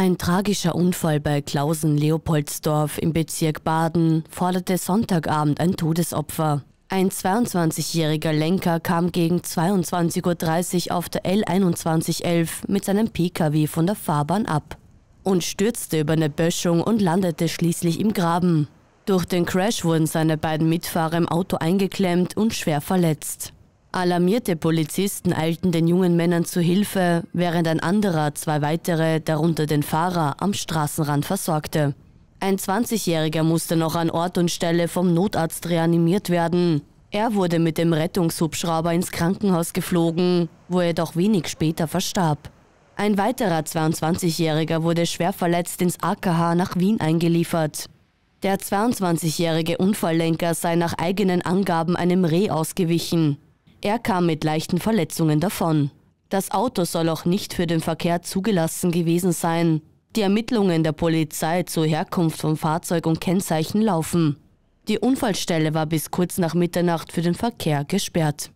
Ein tragischer Unfall bei Klausen-Leopoldsdorf im Bezirk Baden forderte Sonntagabend ein Todesopfer. Ein 22-jähriger Lenker kam gegen 22.30 Uhr auf der L2111 mit seinem Pkw von der Fahrbahn ab und stürzte über eine Böschung und landete schließlich im Graben. Durch den Crash wurden seine beiden Mitfahrer im Auto eingeklemmt und schwer verletzt. Alarmierte Polizisten eilten den jungen Männern zu Hilfe, während ein anderer zwei weitere, darunter den Fahrer, am Straßenrand versorgte. Ein 20-Jähriger musste noch an Ort und Stelle vom Notarzt reanimiert werden. Er wurde mit dem Rettungshubschrauber ins Krankenhaus geflogen, wo er doch wenig später verstarb. Ein weiterer 22-Jähriger wurde schwer verletzt ins AKH nach Wien eingeliefert. Der 22-jährige Unfalllenker sei nach eigenen Angaben einem Reh ausgewichen. Er kam mit leichten Verletzungen davon. Das Auto soll auch nicht für den Verkehr zugelassen gewesen sein. Die Ermittlungen der Polizei zur Herkunft von Fahrzeug und Kennzeichen laufen. Die Unfallstelle war bis kurz nach Mitternacht für den Verkehr gesperrt.